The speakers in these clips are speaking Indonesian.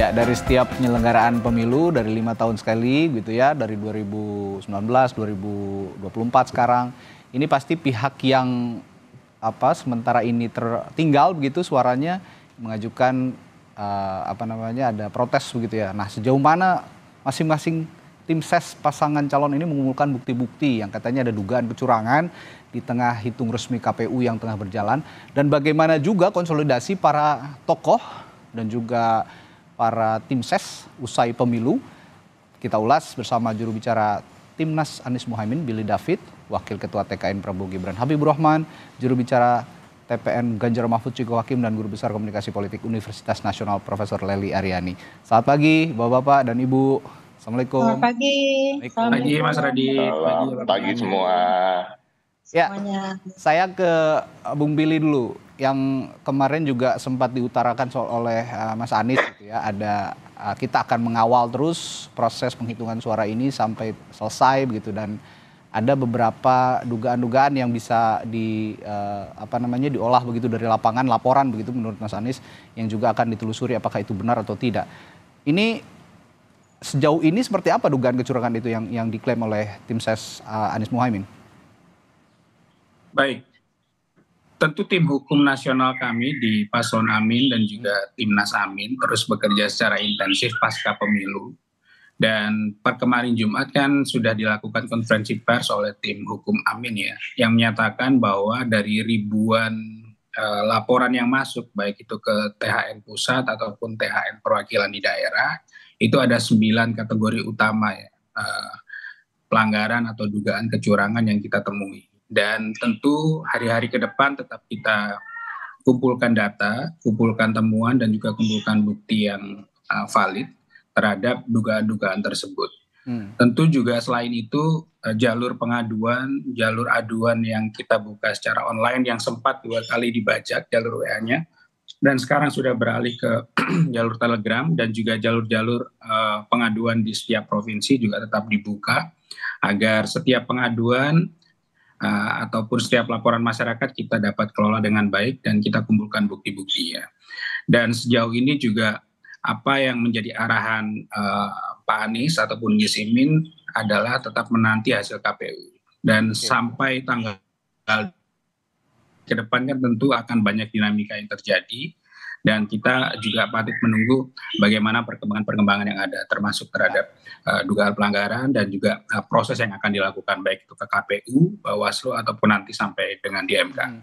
Ya dari setiap penyelenggaraan pemilu dari lima tahun sekali gitu ya dari 2019, 2024 sekarang ini pasti pihak yang apa sementara ini tertinggal begitu suaranya mengajukan uh, apa namanya ada protes begitu ya. Nah sejauh mana masing-masing tim ses pasangan calon ini mengumpulkan bukti-bukti yang katanya ada dugaan kecurangan di tengah hitung resmi KPU yang tengah berjalan dan bagaimana juga konsolidasi para tokoh dan juga para tim ses e usai pemilu. Kita ulas bersama juru bicara Timnas Anies Muhaimin Billy David, Wakil Ketua TKN Prabowo Gibran Habibur Rahman, juru bicara TPN Ganjar Mahfud Ciko Hakim dan Guru Besar Komunikasi Politik Universitas Nasional Profesor Leli Ariani. Selamat pagi Bapak-bapak dan Ibu. Assalamualaikum. Selamat pagi. Selamat pagi Mas Radi. Selamat pagi semua. Ya, saya ke Bung Billy dulu yang kemarin juga sempat diutarakan soal oleh uh, Mas Anies gitu ya ada uh, kita akan mengawal terus proses penghitungan suara ini sampai selesai begitu dan ada beberapa dugaan-dugaan yang bisa di uh, apa namanya diolah begitu dari lapangan laporan begitu menurut Mas Anies yang juga akan ditelusuri apakah itu benar atau tidak. Ini sejauh ini seperti apa dugaan kecurangan itu yang yang diklaim oleh tim ses uh, Anies Muhaimin? Baik, tentu tim hukum nasional kami di Paslon Amin dan juga Timnas Amin terus bekerja secara intensif pasca pemilu. Dan per kemarin Jumat kan sudah dilakukan konferensi pers oleh tim hukum Amin ya, yang menyatakan bahwa dari ribuan e, laporan yang masuk, baik itu ke THN pusat ataupun THN perwakilan di daerah, itu ada sembilan kategori utama ya, e, pelanggaran atau dugaan kecurangan yang kita temui dan tentu hari-hari ke depan tetap kita kumpulkan data, kumpulkan temuan dan juga kumpulkan bukti yang uh, valid terhadap dugaan-dugaan tersebut. Hmm. Tentu juga selain itu uh, jalur pengaduan, jalur aduan yang kita buka secara online yang sempat dua kali dibajak jalur WA-nya dan sekarang sudah beralih ke jalur Telegram dan juga jalur-jalur uh, pengaduan di setiap provinsi juga tetap dibuka agar setiap pengaduan Eh, ataupun setiap laporan masyarakat kita dapat kelola dengan baik dan kita kumpulkan bukti-bukti ya. Dan sejauh ini juga apa yang menjadi arahan uh, Pak Anies ataupun Yusimin adalah tetap menanti hasil KPU dan okay. sampai tanggal ke depannya tentu akan banyak dinamika yang terjadi dan kita juga patut menunggu bagaimana perkembangan-perkembangan yang ada termasuk terhadap uh, dugaan pelanggaran dan juga uh, proses yang akan dilakukan baik itu ke KPU, Bawaslu ataupun nanti sampai dengan di MK. Hmm.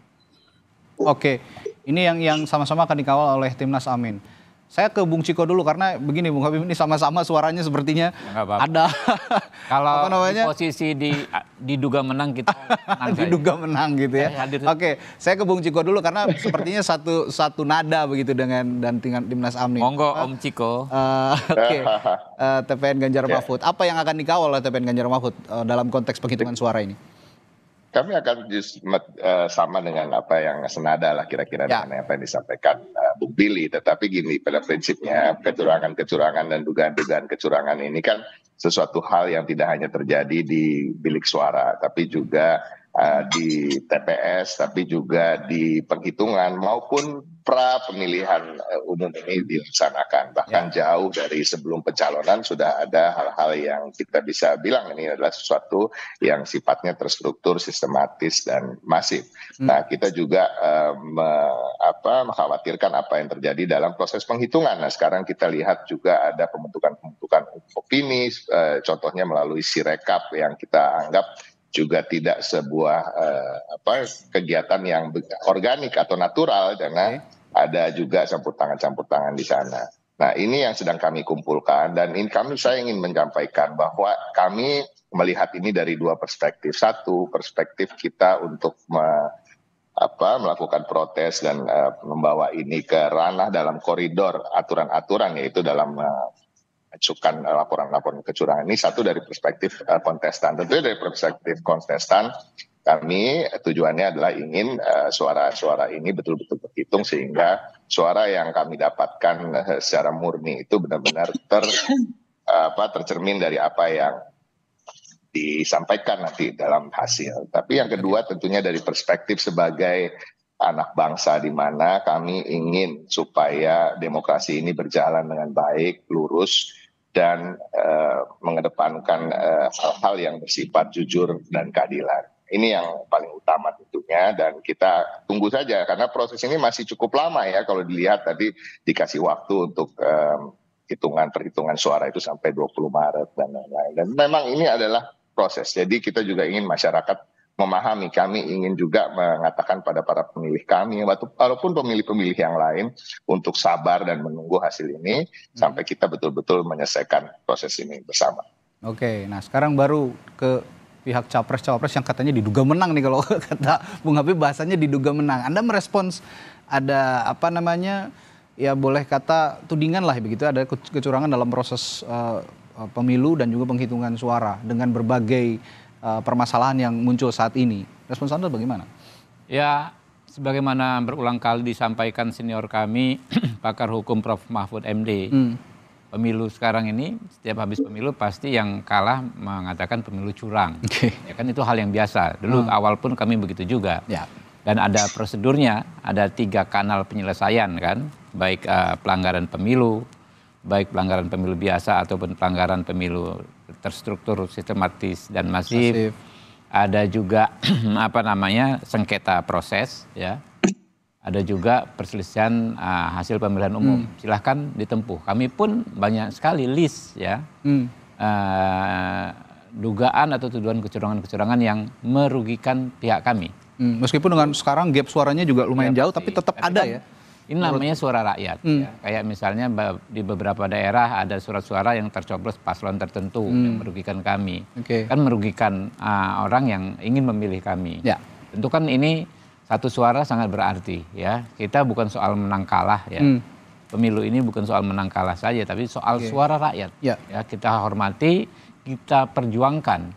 Oke, ini yang yang sama-sama akan dikawal oleh Timnas Amin. Saya ke Bung Ciko dulu karena begini Bung Habib ini sama-sama suaranya sepertinya ya, apa -apa. ada kalau apa namanya? Di posisi di diduga menang kita menang diduga aja. menang gitu ya. Oke, okay, saya ke Bung Ciko dulu karena sepertinya satu satu nada begitu dengan dan timnas Amni. Monggo eh, Om Ciko. Uh, Oke. Okay. Uh, eh, TPN Ganjar ya. Mahfud. Apa yang akan dikawal oleh TPN Ganjar Mahfud uh, dalam konteks penghitungan suara ini? Kami akan just, uh, sama dengan apa yang senada lah kira-kira ya. dengan apa yang disampaikan uh, Bung Billy. Tetapi gini, pada prinsipnya kecurangan-kecurangan dan dugaan-dugaan kecurangan ini kan sesuatu hal yang tidak hanya terjadi di bilik suara, tapi juga Eh, di TPS tapi juga di perhitungan maupun pra pemilihan eh, umum ini dilaksanakan bahkan ya. jauh dari sebelum pencalonan sudah ada hal-hal yang kita bisa bilang ini adalah sesuatu yang sifatnya terstruktur sistematis dan masif. Hmm. Nah kita juga eh, apa, mengkhawatirkan apa yang terjadi dalam proses penghitungan. Nah sekarang kita lihat juga ada pembentukan pembentukan opini eh, contohnya melalui sirekap yang kita anggap juga tidak sebuah uh, apa kegiatan yang organik atau natural karena ada juga campur tangan campur tangan di sana. Nah ini yang sedang kami kumpulkan dan ini kami saya ingin menyampaikan bahwa kami melihat ini dari dua perspektif. Satu perspektif kita untuk me, apa melakukan protes dan uh, membawa ini ke ranah dalam koridor aturan-aturan yaitu dalam uh, ajukan eh, laporan-laporan kecurangan ini satu dari perspektif eh, kontestan. Tentunya dari perspektif kontestan kami eh, tujuannya adalah ingin suara-suara uh, ini betul-betul berhitung sehingga suara yang kami dapatkan uh, secara murni itu benar-benar ter uh, apa tercermin dari apa yang disampaikan nanti dalam hasil. Tapi yang kedua tentunya dari perspektif sebagai anak bangsa di mana kami ingin supaya demokrasi ini berjalan dengan baik, lurus dan uh, mengedepankan hal eh, hal-hal yang bersifat jujur dan keadilan. Ini yang paling utama tentunya dan kita tunggu saja karena proses ini masih cukup lama ya kalau dilihat tadi dikasih waktu untuk um, eh, hitungan perhitungan suara itu sampai 20 Maret dan lain-lain. Dan memang ini adalah proses. Jadi kita juga ingin masyarakat memahami kami ingin juga mengatakan pada para pemilih kami walaupun pemilih-pemilih yang lain untuk sabar dan menunggu hasil ini hmm. sampai kita betul-betul menyelesaikan proses ini bersama. Oke, nah sekarang baru ke pihak capres-cawapres yang katanya diduga menang nih kalau kata Bung Habib bahasanya diduga menang. Anda merespons ada apa namanya ya boleh kata tudingan lah begitu ada kecurangan dalam proses uh, pemilu dan juga penghitungan suara dengan berbagai Eh, permasalahan yang muncul saat ini. respon Anda bagaimana? Ya, sebagaimana berulang kali disampaikan senior kami, pakar hukum Prof. Mahfud MD, hmm. pemilu sekarang ini setiap habis pemilu pasti yang kalah mengatakan pemilu curang. Okay. Ya kan itu hal yang biasa. Dulu hmm. awal pun kami begitu juga. Ya. Dan ada prosedurnya, ada tiga kanal penyelesaian kan, baik uh, pelanggaran pemilu, baik pelanggaran pemilu biasa ataupun pelanggaran pemilu terstruktur, sistematis dan masif. masif. Ada juga apa namanya sengketa proses, ya. Ada juga perselisihan uh, hasil pemilihan umum. Hmm. Silahkan ditempuh. Kami pun banyak sekali list, ya. Hmm. Uh, dugaan atau tuduhan kecurangan-kecurangan yang merugikan pihak kami. Hmm, meskipun dengan sekarang gap suaranya juga lumayan ya, jauh, tapi tetap tapi ada kan, ya. Ini namanya suara rakyat. Hmm. Ya. Kayak misalnya di beberapa daerah ada surat suara yang tercoblos paslon tertentu hmm. yang merugikan kami. Okay. Kan merugikan uh, orang yang ingin memilih kami. Ya. Tentu kan ini satu suara sangat berarti ya. Kita bukan soal menang kalah ya. Hmm. Pemilu ini bukan soal menang kalah saja tapi soal okay. suara rakyat. Ya. ya kita hormati, kita perjuangkan.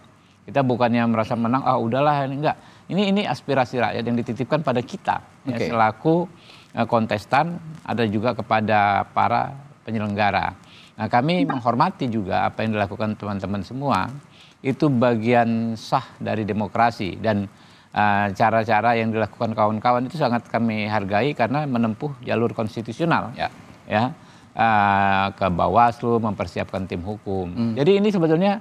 Kita bukannya merasa menang ah udahlah ini enggak. Ini ini aspirasi rakyat yang dititipkan pada kita okay. ya, selaku Eh, kontestan, ada juga kepada para penyelenggara. Nah, kami menghormati juga apa yang dilakukan teman-teman semua. Itu bagian sah dari demokrasi dan eh, cara-cara uh, yang dilakukan kawan-kawan itu sangat kami hargai karena menempuh jalur konstitusional ya. Ya. Uh, ke Bawaslu mempersiapkan tim hukum. Hmm. Jadi ini sebetulnya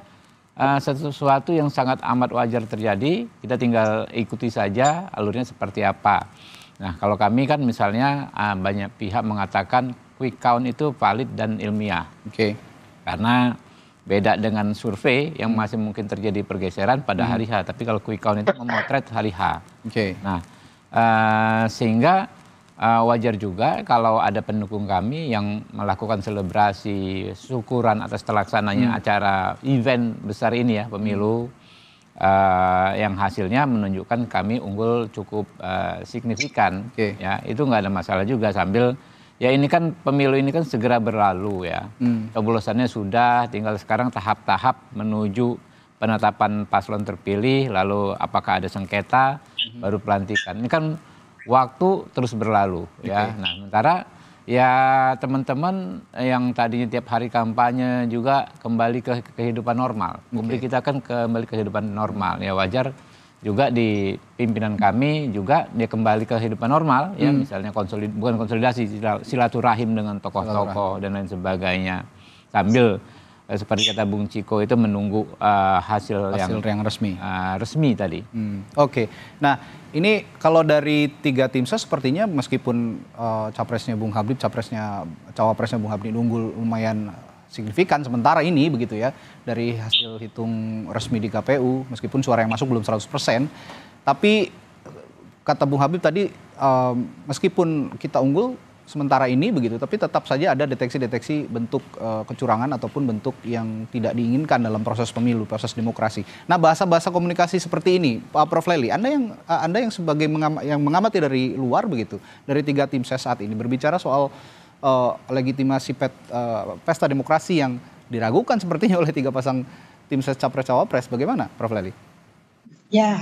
uh, sesuatu yang sangat amat wajar terjadi. Kita tinggal ikuti saja alurnya seperti apa. Nah, kalau kami kan misalnya uh, banyak pihak mengatakan quick count itu valid dan ilmiah. Oke. Okay. Karena beda dengan survei yang masih mungkin terjadi pergeseran pada hmm. hari H, tapi kalau quick count itu memotret hari H. Oke. Okay. Nah, uh, sehingga uh, wajar juga kalau ada pendukung kami yang melakukan selebrasi syukuran atas terlaksananya hmm. acara event besar ini ya, pemilu. Hmm Eh, yang hasilnya menunjukkan kami unggul cukup uh, signifikan okay. ya itu nggak ada masalah juga sambil ya ini kan pemilu ini kan segera berlalu ya hmm. sudah tinggal sekarang tahap-tahap menuju penetapan paslon terpilih lalu apakah ada sengketa hmm. baru pelantikan ini kan waktu terus berlalu okay. ya nah sementara ya teman-teman yang tadinya tiap hari kampanye juga kembali ke kehidupan normal. Publik okay. kita kan kembali ke kehidupan normal. Ya wajar juga di pimpinan kami juga dia kembali ke kehidupan normal ya, hmm. ya misalnya konsolid bukan konsolidasi silaturahim dengan tokoh-tokoh dan lain sebagainya sambil Eh, seperti kata Bung Ciko itu menunggu uh, eh, hasil, hasil yang, yang resmi. Uh, resmi tadi. Hmm, Oke. Okay. Nah ini kalau dari tiga tim saya sepertinya meskipun uh, capresnya Bung Habib, capresnya cawapresnya Bung Habib unggul lumayan signifikan sementara ini begitu ya dari hasil hitung resmi di KPU meskipun suara yang masuk belum 100% tapi kata Bung Habib tadi uh, meskipun kita unggul sementara ini begitu, tapi tetap saja ada deteksi-deteksi bentuk uh, kecurangan ataupun bentuk yang tidak diinginkan dalam proses pemilu, proses demokrasi. Nah, bahasa-bahasa komunikasi seperti ini, Pak Prof Leli, Anda yang uh, Anda yang sebagai mengam, yang mengamati dari luar begitu, dari tiga tim ses saat ini berbicara soal uh, legitimasi pet, uh, pesta demokrasi yang diragukan sepertinya oleh tiga pasang tim ses capres cawapres, bagaimana, Prof Leli? Ya,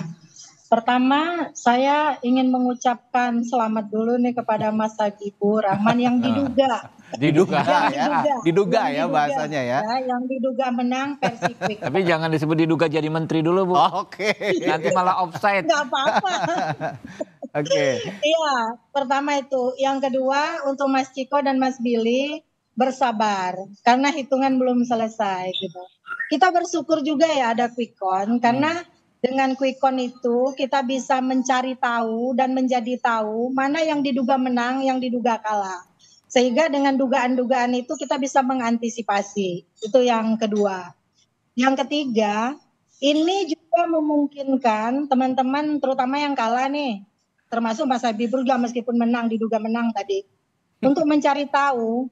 Pertama, saya ingin mengucapkan selamat dulu nih kepada Mas Habibur Rahman yang diduga. diduga, yang diduga, ya. diduga ya diduga, bahasanya ya. ya. Yang diduga menang Persib. Tapi jangan disebut diduga jadi menteri dulu, Bu. Oh, Oke. Okay. Nanti malah offside. Gak apa-apa. Oke. Okay. Iya, pertama itu. Yang kedua, untuk Mas Ciko dan Mas Billy bersabar karena hitungan belum selesai gitu. Kita bersyukur juga ya ada quick count karena hmm dengan quick count itu kita bisa mencari tahu dan menjadi tahu mana yang diduga menang, yang diduga kalah. Sehingga dengan dugaan-dugaan itu kita bisa mengantisipasi. Itu yang kedua. Yang ketiga, ini juga memungkinkan teman-teman terutama yang kalah nih, termasuk Mas Habibur juga meskipun menang diduga menang tadi, untuk mencari tahu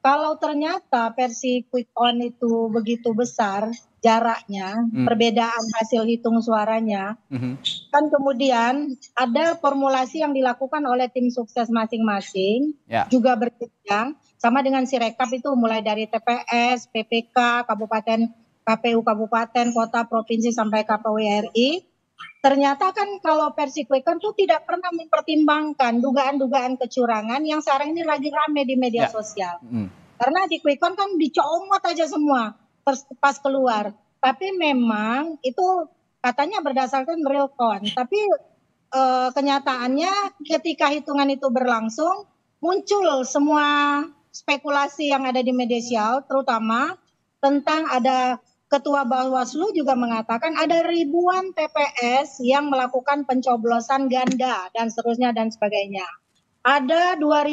kalau ternyata versi quick on itu begitu besar jaraknya, hmm. perbedaan hasil hitung suaranya, hmm. kan kemudian ada formulasi yang dilakukan oleh tim sukses masing-masing yeah. juga berjenjang sama dengan si rekap itu mulai dari TPS, PPK, kabupaten KPU kabupaten, kota, provinsi sampai KPU RI ternyata kan kalau versi quick Quicken tuh tidak pernah mempertimbangkan dugaan-dugaan kecurangan yang sekarang ini lagi rame di media ya. sosial. Hmm. Karena di quick Quicken kan dicomot aja semua pas keluar. Tapi memang itu katanya berdasarkan real count. Tapi e, kenyataannya ketika hitungan itu berlangsung muncul semua spekulasi yang ada di media sosial terutama tentang ada Ketua Bawaslu juga mengatakan ada ribuan TPS yang melakukan pencoblosan ganda dan seterusnya dan sebagainya. Ada 2.700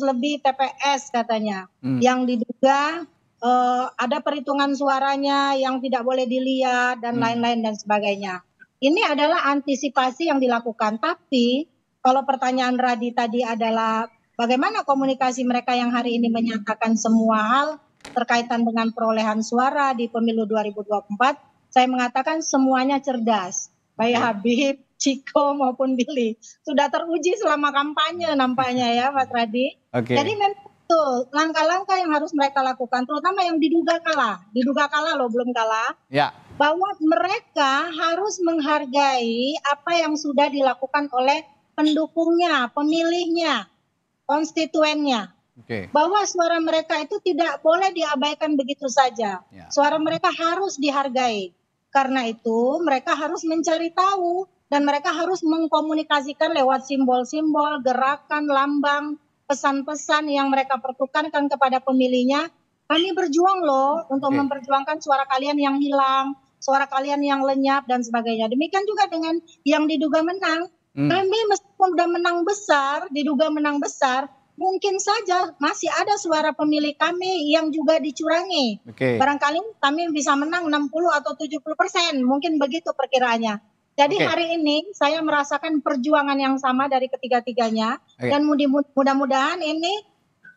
lebih TPS katanya hmm. yang diduga uh, ada perhitungan suaranya yang tidak boleh dilihat dan hmm. lain-lain hmm. dan sebagainya. Ini adalah antisipasi yang dilakukan. Tapi kalau pertanyaan Radi tadi adalah bagaimana komunikasi mereka yang hari ini menyatakan semua hal, terkaitan dengan perolehan suara di pemilu 2024, saya mengatakan semuanya cerdas, baik ya. Habib, Ciko maupun Billy sudah teruji selama kampanye nampaknya ya Pak Radi. Okay. Jadi memang betul langkah-langkah yang harus mereka lakukan, terutama yang diduga kalah, diduga kalah loh belum kalah. Ya. Bahwa mereka harus menghargai apa yang sudah dilakukan oleh pendukungnya, pemilihnya, konstituennya okay. bahwa suara mereka itu tidak boleh diabaikan begitu saja. Yeah. Suara mereka harus dihargai. Karena itu mereka harus mencari tahu dan mereka harus mengkomunikasikan lewat simbol-simbol, gerakan, lambang, pesan-pesan yang mereka pertukarkan kepada pemilihnya. Kami berjuang loh untuk memperjuangkan suara kalian yang hilang, suara kalian yang lenyap dan sebagainya. Demikian juga dengan yang diduga menang. Hmm. Kami meskipun sudah menang besar, diduga menang besar, mungkin saja masih ada suara pemilih kami yang juga dicurangi. Okay. Barangkali kami bisa menang 60 atau 70 persen, mungkin begitu perkiraannya. Jadi okay. hari ini saya merasakan perjuangan yang sama dari ketiga-tiganya okay. dan mudah-mudahan ini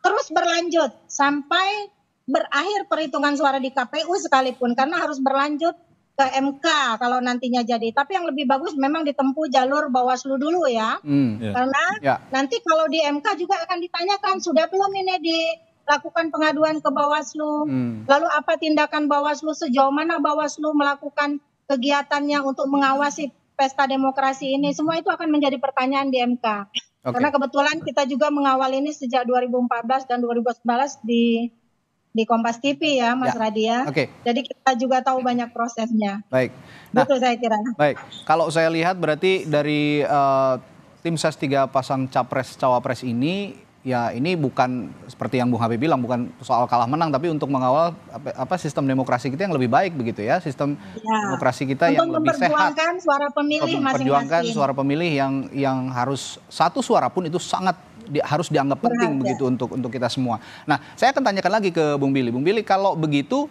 terus berlanjut sampai berakhir perhitungan suara di KPU sekalipun karena harus berlanjut ke MK kalau nantinya jadi. Tapi yang lebih bagus memang ditempuh jalur Bawaslu dulu ya. Hmm, yeah. Karena yeah. nanti kalau di MK juga akan ditanyakan sudah belum ini dilakukan pengaduan ke Bawaslu. Hmm. Lalu apa tindakan Bawaslu sejauh mana Bawaslu melakukan kegiatannya untuk mengawasi pesta demokrasi ini. Semua itu akan menjadi pertanyaan di MK. Okay. Karena kebetulan kita juga mengawal ini sejak 2014 dan 2019 di di Kompas TV ya, Mas ya. Radia. Ya. Oke. Okay. Jadi kita juga tahu banyak prosesnya. Baik. Nah, Betul saya kira. Baik. Kalau saya lihat berarti dari uh, tim ses tiga pasang capres cawapres ini ya ini bukan seperti yang Bung Habib bilang bukan soal kalah menang tapi untuk mengawal apa, apa sistem demokrasi kita yang lebih baik begitu ya sistem ya. demokrasi kita untuk yang lebih sehat memperjuangkan suara pemilih masing-masing memperjuangkan suara pemilih yang yang harus satu suara pun itu sangat di, harus dianggap penting begitu untuk untuk kita semua. Nah, saya akan tanyakan lagi ke Bung Billy. Bung Billy, kalau begitu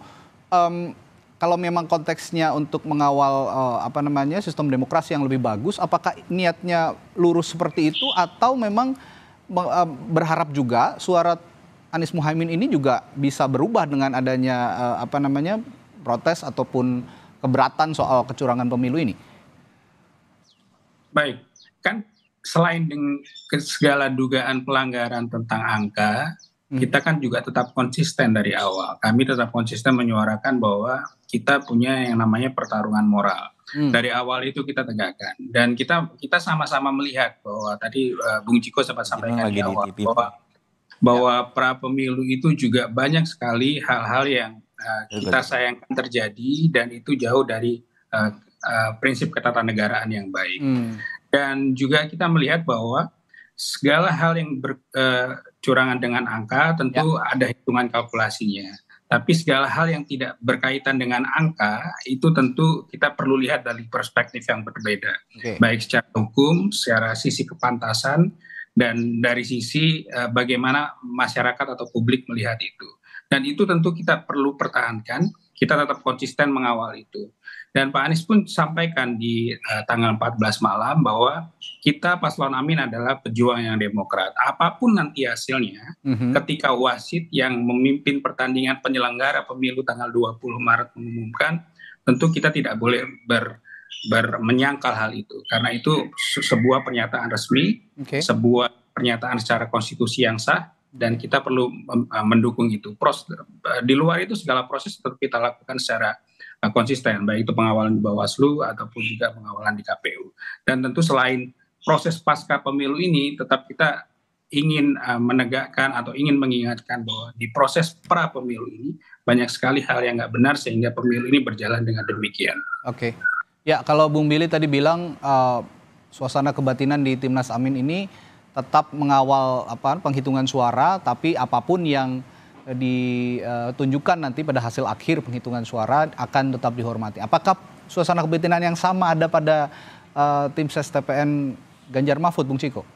um, kalau memang konteksnya untuk mengawal uh, apa namanya sistem demokrasi yang lebih bagus, apakah niatnya lurus seperti itu atau memang uh, berharap juga suara Anies Muhaimin ini juga bisa berubah dengan adanya uh, apa namanya protes ataupun keberatan soal kecurangan pemilu ini? Baik, kan selain dengan segala dugaan pelanggaran tentang angka hmm. kita kan juga tetap konsisten dari awal. Kami tetap konsisten menyuarakan bahwa kita punya yang namanya pertarungan moral. Hmm. Dari awal itu kita tegakkan dan kita kita sama-sama melihat bahwa tadi uh, Bung Ciko sempat sampaikan di awal di bahwa bahwa ya. pra pemilu itu juga banyak sekali hal-hal yang uh, kita sayangkan terjadi dan itu jauh dari uh, uh, prinsip ketatanegaraan yang baik. Hmm dan juga kita melihat bahwa segala hal yang bercurangan eh, dengan angka tentu ya. ada hitungan kalkulasinya. Tapi segala hal yang tidak berkaitan dengan angka itu tentu kita perlu lihat dari perspektif yang berbeda, okay. baik secara hukum, secara sisi kepantasan, dan dari sisi uh, bagaimana masyarakat atau publik melihat itu. Dan itu tentu kita perlu pertahankan, kita tetap konsisten mengawal itu dan pak anies pun sampaikan di eh, tanggal 14 malam bahwa kita paslon amin adalah pejuang yang demokrat apapun nanti hasilnya mhm. ketika wasit yang memimpin pertandingan penyelenggara pemilu tanggal 20 Maret mengumumkan tentu kita tidak boleh ber ber, menyangkal hal itu karena itu se sebuah pernyataan resmi, okay. sebuah pernyataan secara konstitusi yang sah dan kita perlu eh, mendukung itu. Pros eh, di luar itu segala proses tetap kita lakukan secara Eh, konsisten baik itu pengawalan di Bawaslu ataupun juga pengawalan di KPU. Dan tentu selain proses pasca pemilu ini tetap kita ingin eh, menegakkan atau ingin mengingatkan bahwa di proses pra pemilu ini banyak sekali hal yang nggak benar sehingga pemilu ini berjalan dengan demikian. Oke, okay. ya kalau Bung Billy tadi bilang uh, suasana kebatinan di timnas Amin ini tetap mengawal apa penghitungan suara, tapi apapun yang ditunjukkan nanti pada hasil akhir penghitungan suara akan tetap dihormati. Apakah suasana kebetinan yang sama ada pada uh, tim ses TPN Ganjar Mahfud, Bung Ciko?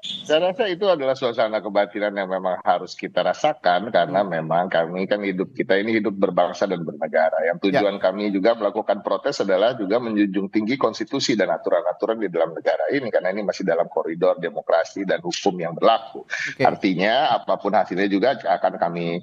Saya rasa itu adalah suasana kebatinan yang memang harus kita rasakan karena hmm. memang kami kan hidup kita ini hidup berbangsa dan bernegara. Yang tujuan ya. kami juga melakukan protes adalah juga menjunjung tinggi konstitusi dan aturan-aturan di dalam negara ini karena ini masih dalam koridor demokrasi dan hukum yang berlaku. Okay. Artinya apapun hasilnya juga akan kami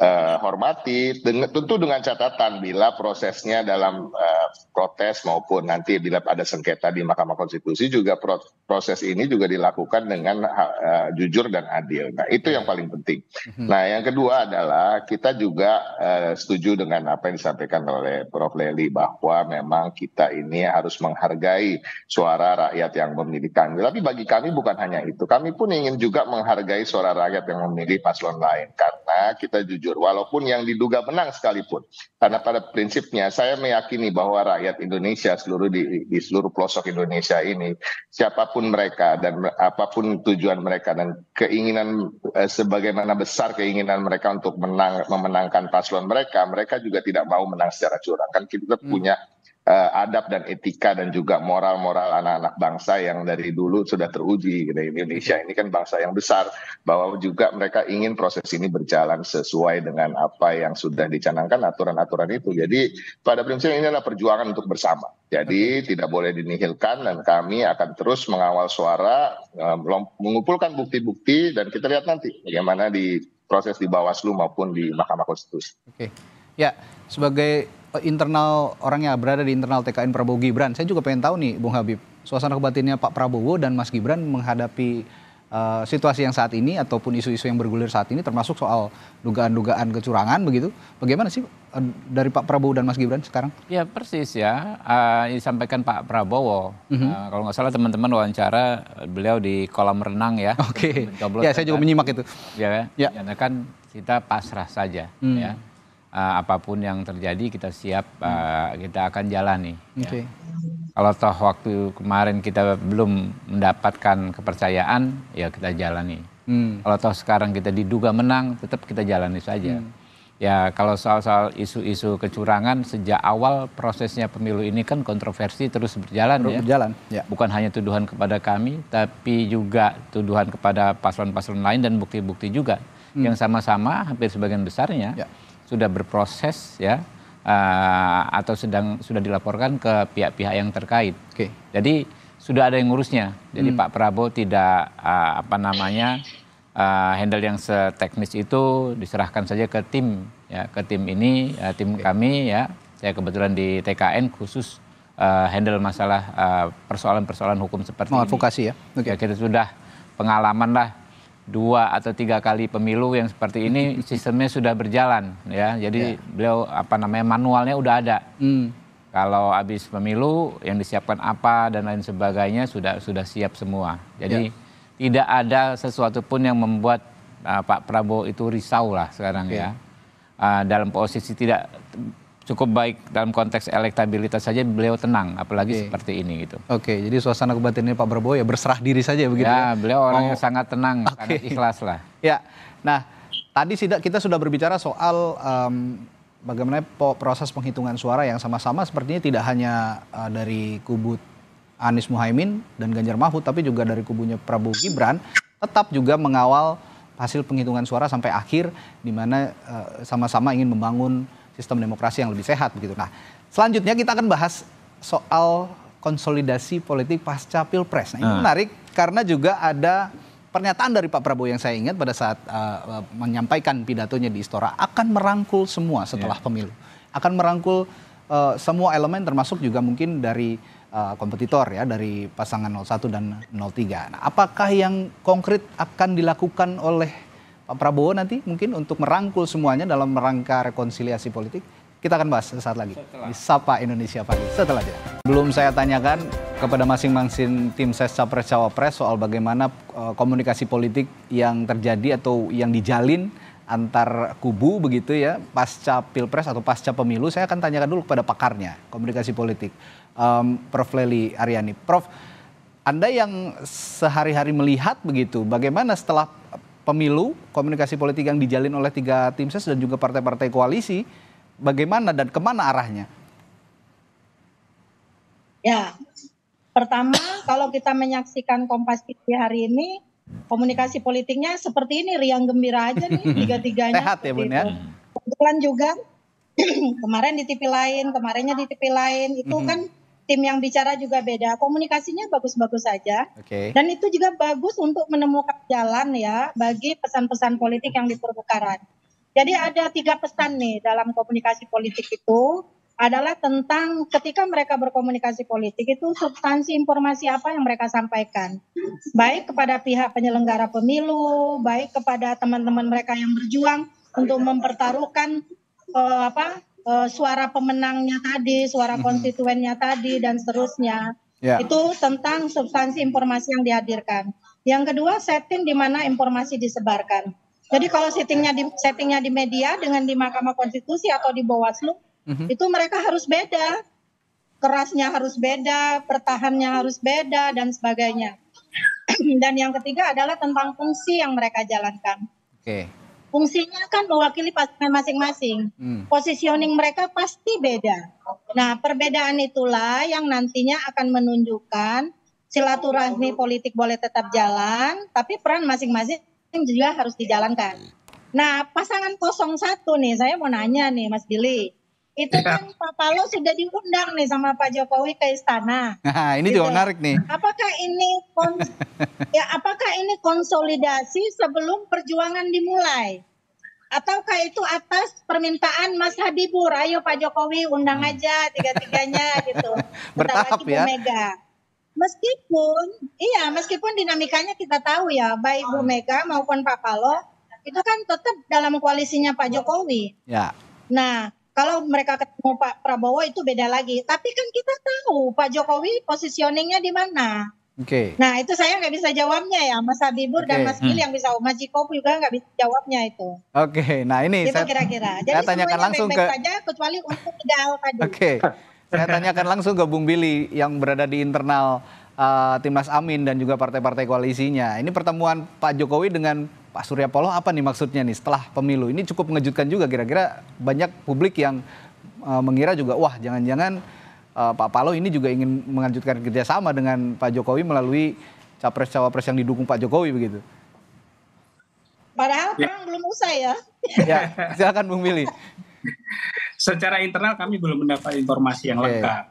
uh, hormati Den tentu dengan catatan bila prosesnya dalam uh, protes maupun nanti bila ada sengketa di Mahkamah Konstitusi juga pro, proses ini juga dilakukan dengan uh, jujur dan adil. Nah, itu yang ya. paling penting. Mhm. Nah, yang kedua adalah kita juga uh, setuju dengan apa yang disampaikan oleh Prof Leli bahwa memang kita ini harus menghargai suara rakyat yang memilih kami. Tapi bagi kami bukan hanya itu. Kami pun ingin juga menghargai suara rakyat yang memilih paslon lain karena kita jujur jujur, walaupun yang diduga menang sekalipun. Karena pada prinsipnya saya meyakini bahwa rakyat Indonesia seluruh di, di seluruh pelosok Indonesia ini, siapapun mereka dan apapun tujuan mereka dan keinginan eh, sebagaimana besar keinginan mereka untuk menang memenangkan paslon mereka, mereka juga tidak mau menang secara curang. Kan kita hmm. punya uh, adab dan etika dan juga moral-moral anak-anak bangsa yang dari dulu sudah teruji. Indonesia iya. ini kan bangsa yang besar, bahwa juga mereka ingin proses ini berjalan sesuai dengan apa yang sudah dicanangkan aturan-aturan itu. Jadi pada prinsipnya ini adalah perjuangan untuk bersama. Jadi okay. tidak boleh dinihilkan dan kami akan terus mengawal suara, eh, mengumpulkan bukti-bukti dan kita lihat nanti bagaimana di proses di Bawaslu maupun di Mahkamah Konstitusi. Oke. Ya, sebagai Eh, internal orang yang berada di internal TKN Prabowo Gibran. Saya juga pengen tahu nih, Bung Habib, suasana kebatinnya Pak Prabowo dan Mas Gibran menghadapi uh, situasi yang saat ini ataupun isu-isu yang bergulir saat ini, termasuk soal dugaan-dugaan kecurangan begitu. Bagaimana sih uh, dari Pak Prabowo dan Mas Gibran sekarang? Ya persis ya, uh, disampaikan Pak Prabowo. Uh-huh. uh, kalau nggak salah teman-teman wawancara beliau di kolam renang ya. Oke. Okay. Ya saya juga menyimak itu. Ya, kan? ya. ya kan kita pasrah saja. Hmm. Ya uh, apapun yang terjadi kita siap uh, kita akan jalani. Okay. Ya. Kalau toh waktu kemarin kita belum mendapatkan kepercayaan, ya kita jalani. Hmm. Kalau toh sekarang kita diduga menang, tetap kita jalani saja. Hmm. Ya kalau soal-soal isu-isu kecurangan sejak awal prosesnya pemilu ini kan kontroversi terus berjalan terus ya. Berjalan. Ya. Bukan hanya tuduhan kepada kami, tapi juga tuduhan kepada paslon-paslon lain dan bukti-bukti juga hmm. yang sama-sama hampir sebagian besarnya. Ya sudah berproses ya uh, atau sedang sudah dilaporkan ke pihak-pihak yang terkait. Okay. Jadi sudah ada yang ngurusnya. Jadi hmm. Pak Prabowo tidak uh, apa namanya uh, handle yang seteknis itu diserahkan saja ke tim ya ke tim ini uh, tim okay. kami ya. Saya kebetulan di TKN khusus uh, handle masalah persoalan-persoalan uh, hukum seperti Mau advokasi ini. ya. Okay. Ya, kita sudah pengalaman lah dua atau tiga kali pemilu yang seperti ini sistemnya sudah berjalan ya jadi yeah. beliau apa namanya manualnya udah ada mm. kalau habis pemilu yang disiapkan apa dan lain sebagainya sudah sudah siap semua jadi yeah. tidak ada sesuatu pun yang membuat uh, Pak Prabowo itu risau lah sekarang yeah. ya uh, dalam posisi tidak cukup baik dalam konteks elektabilitas saja beliau tenang apalagi okay. seperti ini gitu. Oke, okay, jadi suasana kebatinnya Pak Prabowo ya berserah diri saja begitu ya. ya? beliau orang oh. yang sangat tenang, okay. sangat ikhlas lah. ya. Nah, tadi kita sudah berbicara soal um, bagaimana proses penghitungan suara yang sama-sama sepertinya tidak hanya uh, dari kubu Anies Muhaimin dan Ganjar Mahfud tapi juga dari kubunya Prabowo Gibran tetap juga mengawal hasil penghitungan suara sampai akhir di mana e, sama-sama ingin membangun sistem demokrasi yang lebih sehat begitu. Nah, selanjutnya kita akan bahas soal konsolidasi politik pasca Pilpres. Nah, ini hmm. menarik karena juga ada pernyataan dari Pak Prabowo yang saya ingat pada saat uh, menyampaikan pidatonya di Istora akan merangkul semua setelah yeah. pemilu. Akan merangkul uh, semua elemen termasuk juga mungkin dari uh, kompetitor ya dari pasangan 01 dan 03. Nah, apakah yang konkret akan dilakukan oleh Pak Prabowo nanti mungkin untuk merangkul semuanya dalam rangka rekonsiliasi politik? Kita akan bahas sesaat lagi di Sapa Indonesia Pagi setelah itu. Belum saya tanyakan kepada masing-masing tim ses capres cawapres soal bagaimana eh, komunikasi politik yang terjadi atau yang dijalin antar kubu begitu ya pasca pilpres atau pasca pemilu saya akan tanyakan dulu kepada pakarnya komunikasi politik um, Prof Leli Aryani Prof Anda yang sehari-hari melihat begitu bagaimana setelah pemilu, komunikasi politik yang dijalin oleh tiga tim ses dan juga partai-partai koalisi, bagaimana dan kemana arahnya? Ya, pertama kalau kita menyaksikan Kompas TV hari ini, komunikasi politiknya seperti ini, riang gembira aja nih tiga-tiganya. Sehat ya Bun ya? Kebetulan juga kemarin di TV lain, kemarinnya di TV lain, itu mm -hmm. kan tim yang bicara juga beda. Komunikasinya bagus-bagus saja. -bagus okay. Dan itu juga bagus untuk menemukan jalan ya bagi pesan-pesan politik yang di Jadi ada tiga pesan nih dalam komunikasi politik itu adalah tentang ketika mereka berkomunikasi politik itu substansi informasi apa yang mereka sampaikan. Baik kepada pihak penyelenggara pemilu, baik kepada teman-teman mereka yang berjuang untuk mempertaruhkan uh, apa uh, suara pemenangnya tadi, suara konstituennya tadi dan seterusnya. Yeah. Itu tentang substansi informasi yang dihadirkan. Yang kedua setting di mana informasi disebarkan. Jadi kalau settingnya di settingnya di media dengan di Mahkamah Konstitusi atau di Bawaslu mm -hmm. itu mereka harus beda, kerasnya harus beda, pertahannya harus beda dan sebagainya. dan yang ketiga adalah tentang fungsi yang mereka jalankan. Oke. Okay. Fungsinya kan mewakili pasangan masing-masing. Hmm. Positioning mereka pasti beda. Nah, perbedaan itulah yang nantinya akan menunjukkan silaturahmi politik boleh tetap jalan, tapi peran masing-masing juga harus dijalankan. Nah, pasangan 01 nih, saya mau nanya nih Mas Billy. Itu iya. kan Pak lo sudah diundang nih sama Pak Jokowi ke istana. Nah, ini gitu. juga ya. menarik nih. Apakah ini ya apakah ini konsolidasi sebelum perjuangan dimulai? Ataukah itu atas permintaan Mas Habibur, ayo Pak Jokowi undang hmm. aja tiga-tiganya gitu. Bertahap ya. Mega. Meskipun, iya meskipun dinamikanya kita tahu ya, baik Bu hmm. Mega maupun Pak Palo, itu kan tetap dalam koalisinya Pak Jokowi. Ya. Nah, kalau mereka ketemu Pak Prabowo itu beda lagi. Tapi kan kita tahu Pak Jokowi positioningnya di mana. Oke. Okay. Nah itu saya nggak bisa jawabnya ya, Mas Habibur okay. dan Mas hmm. Gil hmm. yang bisa, Mas Jiko juga nggak bisa jawabnya itu. Oke, okay. nah ini kita gitu saya kira-kira. Jadi saya tanyakan langsung baik -baik ke. Saja, kecuali untuk tadi. Oke, okay. saya tanyakan langsung ke Bung Billy yang berada di internal uh, timnas Amin dan juga partai-partai koalisinya. Ini pertemuan Pak Jokowi dengan Pak Surya Paloh apa nih maksudnya nih setelah pemilu? Ini cukup mengejutkan juga kira-kira banyak publik yang uh, mengira juga wah jangan-jangan uh, Pak Paloh ini juga ingin mengajutkan kerjasama dengan Pak Jokowi melalui capres-cawapres yang didukung Pak Jokowi begitu. Padahal ya. perang ya. belum usai ya. ya, silakan Bung Mili. Secara internal kami belum mendapat informasi yang okay. lengkap.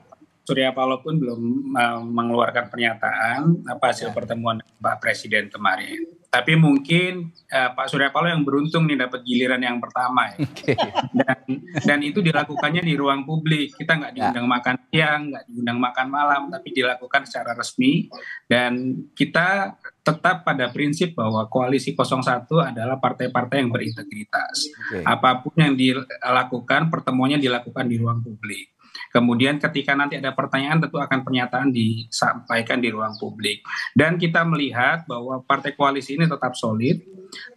Surya Paloh pun belum uh, mengeluarkan pernyataan apa hasil ya. pertemuan Pak Presiden kemarin. Tapi mungkin uh, Pak Surya Paloh yang beruntung nih dapat giliran yang pertama ya. Okay. Dan, dan itu dilakukannya di ruang publik. Kita nggak ya. diundang ya. makan siang, nggak diundang makan malam, tapi dilakukan secara resmi. Dan kita tetap pada prinsip bahwa koalisi 01 adalah partai-partai yang berintegritas. Okay. Apapun yang dilakukan, pertemuannya dilakukan di ruang publik. Kemudian ketika nanti ada pertanyaan tentu akan pernyataan disampaikan di ruang publik. Dan kita melihat bahwa partai koalisi ini tetap solid,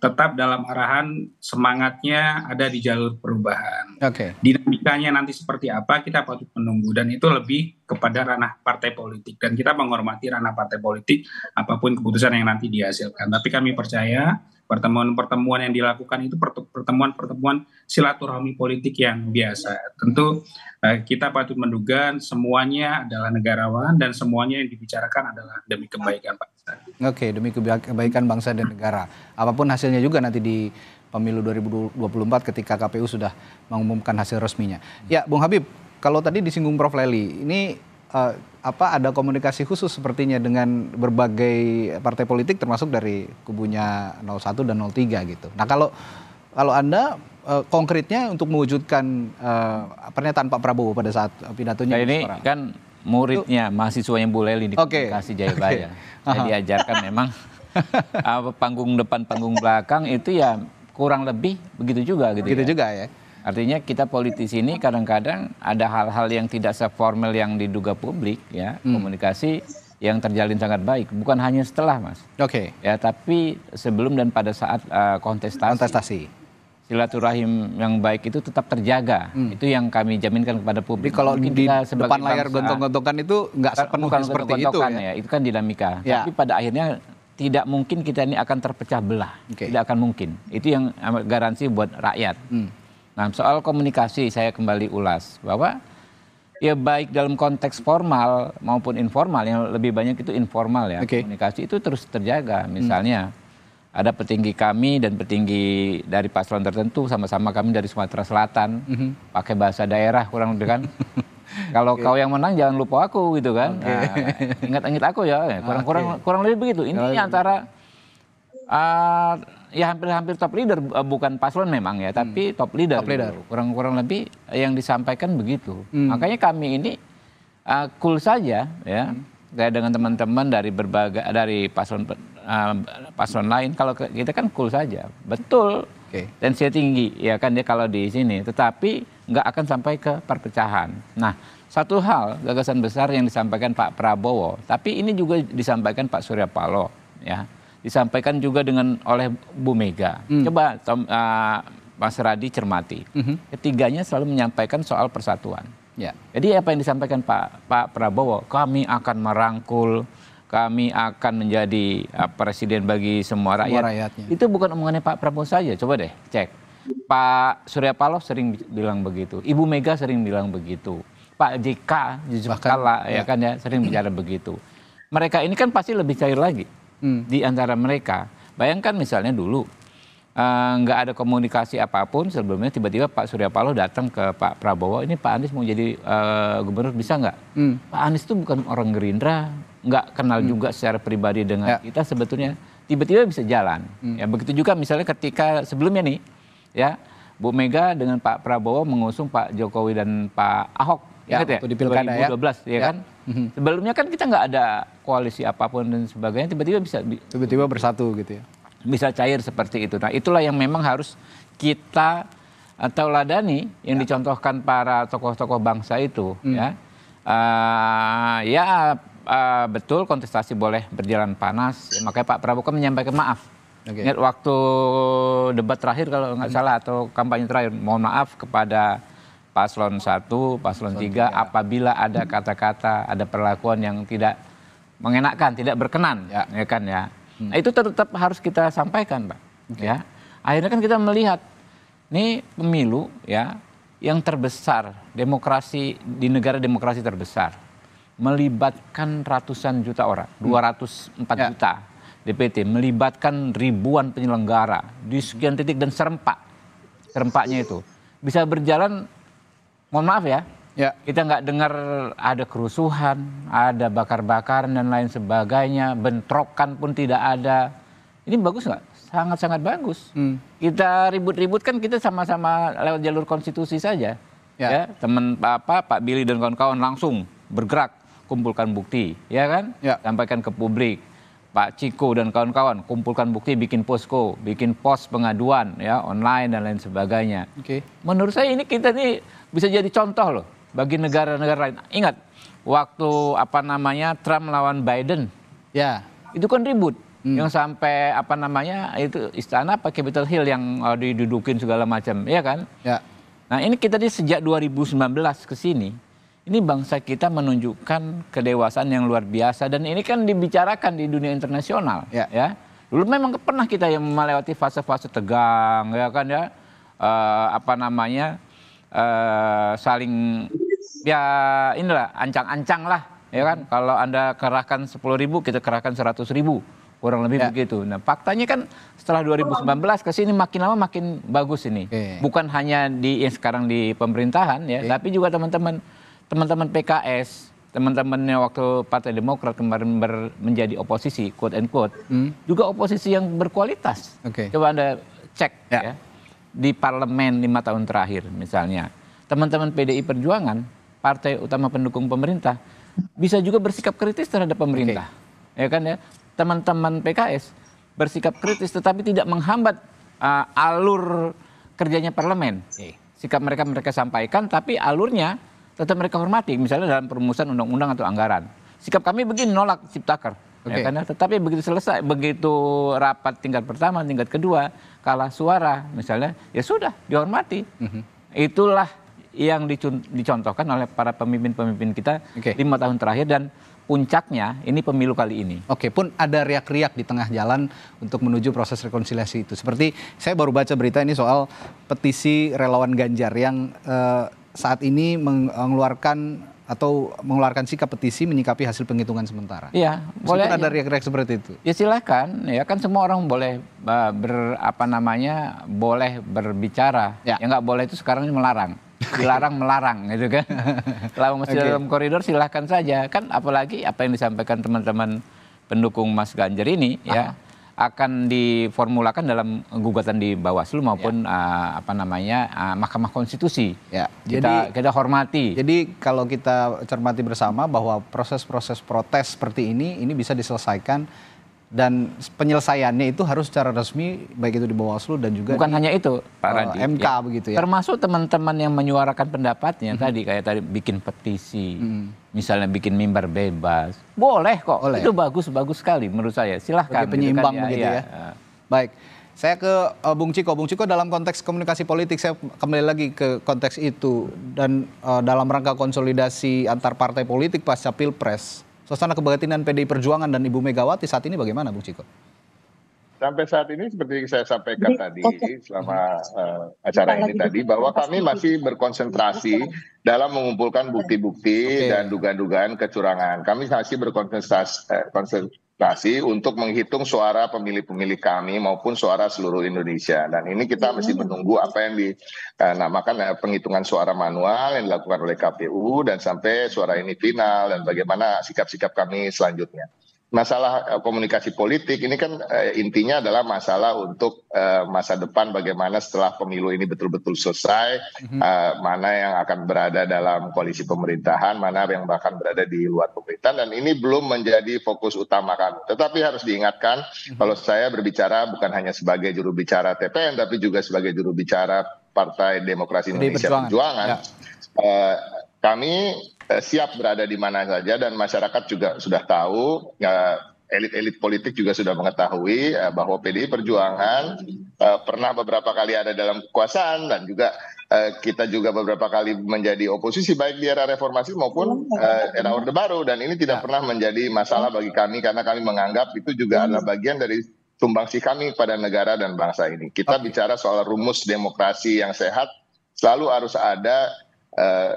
tetap dalam arahan semangatnya ada di jalur perubahan. Oke. Okay. Dinamikanya nanti seperti apa kita patut menunggu dan itu lebih kepada ranah partai politik dan kita menghormati ranah partai politik apapun keputusan yang nanti dihasilkan. Tapi kami percaya pertemuan-pertemuan yang dilakukan itu pertemuan-pertemuan silaturahmi politik yang biasa. Tentu eh, kita patut menduga semuanya adalah negarawan dan semuanya yang dibicarakan adalah demi kebaikan bangsa. Oke, demi kebaikan bangsa dan negara. Apapun hasilnya juga nanti di pemilu 2024 ketika KPU sudah mengumumkan hasil resminya. Ya, Bung Habib, kalau tadi disinggung Prof Leli, ini uh, apa ada komunikasi khusus sepertinya dengan berbagai partai politik termasuk dari kubunya 01 dan 03 gitu. Nah, kalau kalau Anda eh, konkretnya untuk mewujudkan eh, pernyataan Pak Prabowo pada saat pidatonya nah, ini sekarang. kan muridnya mahasiswa yang boleh di okay. Komunikasi Jayabaya. Okay. Saya diajarkan memang panggung depan panggung belakang itu ya kurang lebih begitu juga gitu. Begitu ya. juga ya. Artinya kita politisi ini kadang-kadang ada hal-hal yang tidak seformal yang diduga publik ya, hmm. komunikasi yang terjalin sangat baik, bukan hanya setelah Mas. Oke. Okay. Ya, tapi sebelum dan pada saat uh, kontestasi. Kontestasi. Silaturahim yang baik itu tetap terjaga. Hmm. Itu yang kami jaminkan kepada publik. Jadi kalau Mungkin di depan layar gontong-gontongan itu nggak sepenuhnya seperti itu ya? ya. Itu kan dinamika. Ya. Tapi pada akhirnya tidak mungkin kita ini akan terpecah belah. Okay. Tidak akan mungkin. Itu yang eh, garansi buat rakyat. Hmm. Nah, soal komunikasi saya kembali ulas bahwa ya baik dalam konteks formal maupun informal yang lebih banyak itu informal ya okay. komunikasi itu terus terjaga hmm. misalnya hmm. ada petinggi kami dan petinggi dari paslon tertentu sama-sama kami dari Sumatera Selatan hmm. pakai bahasa daerah kurang lebih kan kalau okay. kau yang menang jangan lupa aku gitu kan okay. nah, ingat-ingat aku ya ah, kurang-kurang okay. kurang lebih begitu ini antara Uh, ya hampir-hampir top leader eh, bukan paslon memang ya, hmm. tapi hmm. top leader. Kurang-kurang gitu. lebih yang disampaikan begitu. Hmm. Makanya kami ini uh, cool saja ya. Hmm. Kayak dengan teman-teman dari berbagai dari paslon uh, paslon lain kalau kita kan cool saja. Betul. Okay. Tensi tinggi ya kan dia kalau di sini, tetapi nggak akan sampai ke perpecahan. Nah, satu hal gagasan besar yang disampaikan Pak Prabowo, tapi ini juga disampaikan Pak Surya Paloh ya disampaikan juga dengan oleh Bu Mega. Hmm. Coba uh, Mas Radi cermati. Hmm. Ketiganya selalu menyampaikan soal persatuan. Ya. Jadi apa yang disampaikan Pak Pak Prabowo, kami akan merangkul, kami akan menjadi uh, presiden bagi semua rakyat. Semua rakyatnya. Itu bukan omongannya Pak Prabowo saja. Coba deh cek. Pak Surya Paloh sering bilang begitu, Ibu Mega sering bilang begitu, Pak JK justru kala ya. ya kan ya sering bicara begitu. Mereka ini kan pasti lebih cair lagi hmm. di antara mereka. Bayangkan misalnya dulu eh, nggak uh, ada komunikasi apapun sebelumnya tiba-tiba Pak Surya Paloh datang ke Pak Prabowo ini Pak Anies mau jadi uh, gubernur bisa nggak? Hmm. Pak Anies itu bukan orang Gerindra, nggak kenal hmm. juga secara pribadi dengan ya. kita sebetulnya tiba-tiba bisa jalan. Hmm. Ya begitu juga misalnya ketika sebelumnya nih ya Bu Mega dengan Pak Prabowo mengusung Pak Jokowi dan Pak Ahok ya, ingat ya? Di pilkada 2012 ya. ya, ya kan? hmm Sebelumnya kan kita nggak ada koalisi apapun dan sebagainya, tiba-tiba bisa tiba-tiba bersatu gitu ya. Bisa cair seperti itu. Nah, itulah yang memang harus kita atau eh, ladani yang ya. dicontohkan para tokoh-tokoh bangsa itu hmm. ya. Uh, ya uh, betul kontestasi boleh berjalan panas, ya, makanya Pak Prabowo kan menyampaikan maaf. Okay. Ingat waktu debat terakhir kalau nggak hmm. salah atau kampanye terakhir, mohon maaf kepada paslon 1, paslon 3 apabila ada kata-kata, ada perlakuan yang tidak mengenakan, tidak berkenan, ya, ya kan ya. Hmm. Nah, itu tetap harus kita sampaikan, Pak. Okay. Ya. Akhirnya kan kita melihat ini pemilu ya yang terbesar, demokrasi di negara demokrasi terbesar melibatkan ratusan juta orang, hmm. 204 ya. juta DPT melibatkan ribuan penyelenggara di sekian titik dan serempak serempaknya itu bisa berjalan mohon maaf ya, ya. kita nggak dengar ada kerusuhan, ada bakar-bakaran dan lain sebagainya, bentrokan pun tidak ada. Ini bagus nggak? Sangat-sangat bagus. Hmm. Kita ribut-ribut kan kita sama-sama lewat jalur konstitusi saja. Ya, ya teman apa Pak Billy dan kawan-kawan langsung bergerak kumpulkan bukti, ya kan? Ya. Sampaikan ke publik. Pak Ciko dan kawan-kawan kumpulkan bukti bikin posko, bikin pos pengaduan ya online dan lain sebagainya. Okay. Menurut saya ini kita nih bisa jadi contoh loh bagi negara-negara lain. Ingat waktu apa namanya Trump lawan Biden. Ya. Itu kan ribut hmm. yang sampai apa namanya itu istana apa Capitol Hill yang eh, didudukin segala macam, ya kan? Ya. Nah, ini kita di sejak 2019 ke sini ini bangsa kita menunjukkan kedewasaan yang luar biasa dan ini kan dibicarakan di dunia internasional ya, ya. dulu memang pernah kita yang melewati fase-fase tegang ya kan ya uh, apa namanya Eh, saling ya inilah ancang-ancang lah ya kan hmm. kalau anda kerahkan sepuluh ribu kita kerahkan seratus ribu kurang lebih ya. begitu. Nah faktanya kan setelah 2019 ke sini makin lama makin bagus ini. Bukan hanya di yang sekarang di pemerintahan ya, tapi juga teman-teman teman-teman PKS, teman-temannya waktu Partai Demokrat kemarin ber, menjadi oposisi quote and quote, hmm. juga oposisi yang berkualitas. Okay. Coba anda cek ya. ya di parlemen lima tahun terakhir misalnya teman-teman PDI Perjuangan partai utama pendukung pemerintah bisa juga bersikap kritis terhadap pemerintah okay. ya kan ya teman-teman PKS bersikap kritis tetapi tidak menghambat uh, alur kerjanya parlemen sikap mereka mereka sampaikan tapi alurnya tetap mereka hormati misalnya dalam perumusan undang-undang atau anggaran sikap kami begini nolak ciptaker okay. ya karena tetapi begitu selesai begitu rapat tingkat pertama tingkat kedua kalah suara misalnya ya sudah dihormati mm-hmm. itulah yang dicontohkan oleh para pemimpin-pemimpin kita okay. lima tahun terakhir dan puncaknya ini pemilu kali ini. Oke, pun ada riak-riak di tengah jalan untuk menuju proses rekonsiliasi itu. Seperti saya baru baca berita ini soal petisi relawan Ganjar yang eh, saat ini mengeluarkan atau mengeluarkan sikap petisi menyikapi hasil penghitungan sementara. Iya, boleh. ada ya. reaksi seperti itu. Ya silakan, ya kan semua orang boleh eh, ber apa namanya boleh berbicara. Ya, ya nggak boleh itu sekarang melarang. Dilarang melarang gitu kan. Kalau masih okay. dalam koridor silahkan saja. Kan apalagi apa yang disampaikan teman-teman pendukung Mas Ganjar ini Aha. ya ah akan diformulakan dalam gugatan di Bawaslu maupun ya. uh, apa namanya uh, Mahkamah Konstitusi. Ya. Kita jadi, kita hormati. Jadi kalau kita cermati bersama bahwa proses-proses protes seperti ini ini bisa diselesaikan dan penyelesaiannya itu harus secara resmi baik itu di Bawaslu dan juga bukan di, hanya itu eh, Pak Radi, uh, MK ya. begitu ya termasuk teman-teman yang menyuarakan pendapatnya mm -hmm. tadi kayak tadi bikin petisi mm -hmm. misalnya bikin mimbar bebas boleh kok boleh. itu bagus bagus sekali menurut saya silahkan Oke, penyeimbang gitu kan, begitu ya, ya. ya baik saya ke uh, Bung Ciko. Bung Ciko dalam konteks komunikasi politik saya kembali lagi ke konteks itu dan uh, dalam rangka konsolidasi antar partai politik pasca Pilpres Suasana kebatinan PDI Perjuangan dan Ibu Megawati saat ini bagaimana, Bung Ciko? Sampai saat ini seperti yang saya sampaikan tadi selama uh, acara ini tadi bahwa kami masih berkonsentrasi dalam mengumpulkan bukti-bukti dan dugaan-dugaan kecurangan. Kami masih berkonsentrasi eh, partisipasi untuk menghitung suara pemilih-pemilih kami maupun suara seluruh Indonesia. Dan ini kita iya. masih menunggu apa yang dinamakan eh, eh, penghitungan suara manual yang dilakukan oleh KPU dan sampai suara ini final dan bagaimana sikap-sikap kami selanjutnya masalah eh, komunikasi politik ini kan uh, intinya adalah masalah untuk uh, masa depan bagaimana setelah pemilu ini betul-betul selesai mm-hmm. uh, mana yang akan berada dalam koalisi pemerintahan mana yang bahkan berada di luar pemerintahan dan ini belum menjadi fokus utama kami tetapi harus diingatkan mm-hmm. kalau saya berbicara bukan hanya sebagai juru bicara TPN tapi juga sebagai juru bicara Partai Demokrasi Indonesia Perjuangan, Perjuangan. Ya. Uh, kami Eh, siap berada di mana saja dan masyarakat juga sudah tahu ya, elit-elit politik juga sudah mengetahui ya, bahwa PDI Perjuangan eh, pernah beberapa kali ada dalam kekuasaan dan juga eh, kita juga beberapa kali menjadi oposisi baik di era reformasi maupun era Orde Baru dan ini tidak ya. pernah menjadi masalah bagi kami karena kami menganggap itu juga hmm. adalah bagian dari sumbangsi kami pada negara dan bangsa ini. Kita okay. bicara soal rumus demokrasi yang sehat selalu harus ada uh,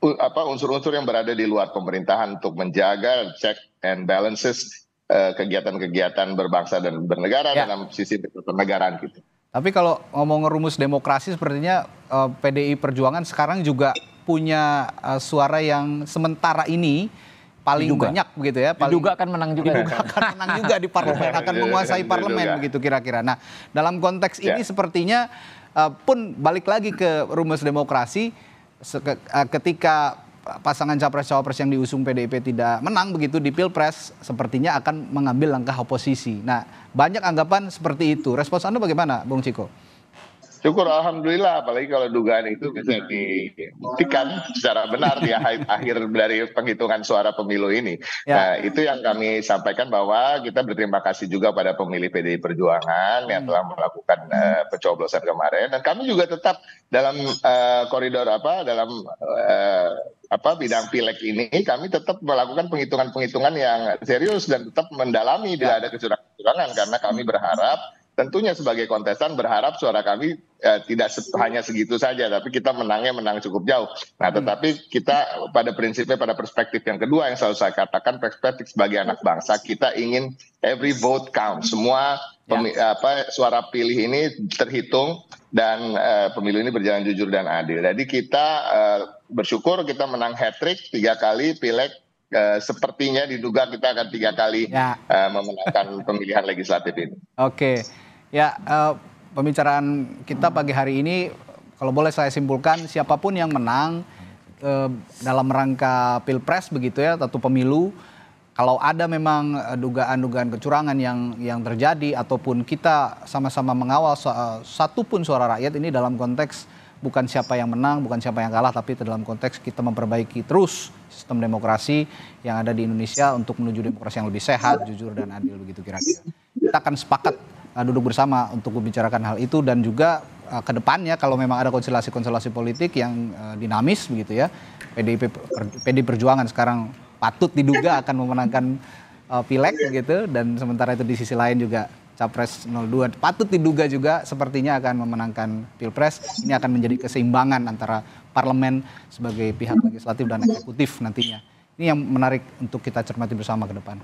apa unsur-unsur yang berada di luar pemerintahan untuk menjaga check and balances eh, kegiatan-kegiatan berbangsa dan bernegara ya. dalam sisi pernegaraan gitu. Tapi kalau ngomong rumus demokrasi sepertinya uh, eh, PDI Perjuangan sekarang juga punya uh, suara yang sementara ini paling diduga. banyak begitu ya. Paling, juga akan menang juga. Diduga akan menang juga di parlemen, akan iya, menguasai iya parlemen begitu kira-kira. Nah dalam konteks ya. ini sepertinya uh, pun balik lagi ke rumus demokrasi Eh, ketika pasangan capres-cawapres yang diusung PDIP tidak menang begitu di Pilpres sepertinya akan mengambil langkah oposisi. Nah, banyak anggapan seperti itu. Respons Anda bagaimana, Bung Ciko? Syukur alhamdulillah apalagi kalau dugaan itu bisa dibuktikan secara benar di akhir dari penghitungan suara pemilu ini. Ya. Nah, itu yang kami sampaikan bahwa kita berterima kasih juga pada pemilih PDI Perjuangan yang telah melakukan uh, pencoblosan kemarin dan kami juga tetap dalam uh, koridor apa dalam uh, apa bidang pileg ini kami tetap melakukan penghitungan-penghitungan yang serius dan tetap mendalami bila ya. ada kecurangan-kecurangan karena kami berharap tentunya sebagai kontestan berharap suara kami eh, tidak hanya segitu saja, tapi kita menangnya menang cukup jauh. Nah, hmm. tetapi kita pada prinsipnya pada perspektif yang kedua yang selalu saya katakan perspektif sebagai anak bangsa kita ingin every vote count, semua ya. apa suara pilih ini terhitung dan eh, pemilu ini berjalan jujur dan adil. Jadi kita eh, bersyukur kita menang hat trick tiga kali pileg Uh, sepertinya diduga kita akan tiga kali ya. uh, memenangkan pemilihan legislatif ini. Oke. Okay. Ya, uh, pembicaraan kita pagi hari ini, kalau boleh saya simpulkan, siapapun yang menang uh, dalam rangka pilpres begitu ya, atau pemilu, kalau ada memang eh, dugaan-dugaan kecurangan yang yang terjadi, ataupun kita sama-sama mengawal satu pun suara rakyat ini dalam konteks bukan siapa yang menang, bukan siapa yang kalah, tapi dalam konteks kita memperbaiki terus sistem demokrasi yang ada di Indonesia untuk menuju demokrasi yang lebih sehat, jujur dan adil begitu kira-kira. Kita akan sepakat uh, duduk bersama untuk membicarakan hal itu dan juga uh, ke depannya kalau memang ada konsilasi-konsilasi politik yang uh, dinamis begitu ya. PDIP per, PD Perjuangan sekarang patut diduga akan memenangkan uh, Pileg begitu dan sementara itu di sisi lain juga Capres 02 patut diduga juga sepertinya akan memenangkan Pilpres. Ini akan menjadi keseimbangan antara parlemen sebagai pihak legislatif dan eksekutif nantinya. Ini yang menarik untuk kita cermati bersama ke depan.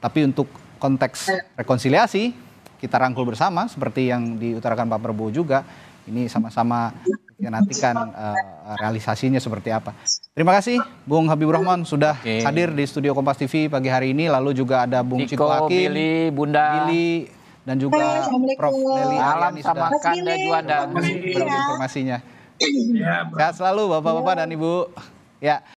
Tapi untuk konteks rekonsiliasi kita rangkul bersama seperti yang diutarakan Pak Prabowo juga. Ini sama-sama kita nantikan uh, eh, realisasinya seperti apa. Terima kasih Bung Habibur Rahman sudah okay. hadir di studio Kompas TV pagi hari ini. Lalu juga ada Bung Ciko, Hakim, Billy, Bunda, Billy, dan juga Prof. Leli Alam sama Kanda Juanda. juga ada iya. informasinya. Ya, Sehat selalu Bapak-Bapak dan Ibu. Ya.